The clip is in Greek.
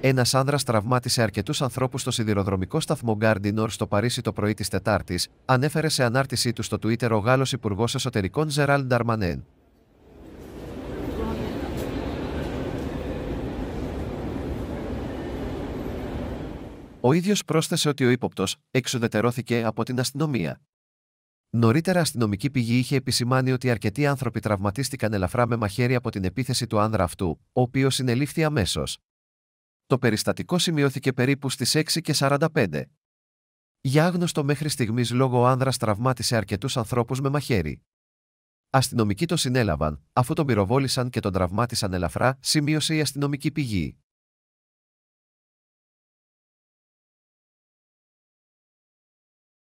Ένας άνδρας τραυμάτισε αρκετούς ανθρώπους στο σιδηροδρομικό σταθμό Gardinor στο Παρίσι το πρωί της Τετάρτης, ανέφερε σε ανάρτησή του στο Twitter ο Γάλλος Υπουργός Εσωτερικών Ζεράλ Νταρμανέν. Ο ίδιος πρόσθεσε ότι ο ύποπτος εξουδετερώθηκε από την αστυνομία. Νωρίτερα, αστυνομική πηγή είχε επισημάνει ότι αρκετοί άνθρωποι τραυματίστηκαν ελαφρά με μαχαίρι από την επίθεση του άνδρα αυτού, ο οποίος συνελήφθη αμέσως. Το περιστατικό σημειώθηκε περίπου στις 6 και 45. Για άγνωστο μέχρι στιγμής λόγο ο άνδρας τραυμάτισε αρκετούς ανθρώπους με μαχαίρι. Αστυνομικοί το συνέλαβαν, αφού τον πυροβόλησαν και τον τραυμάτισαν ελαφρά, σημείωσε η αστυνομική πηγή.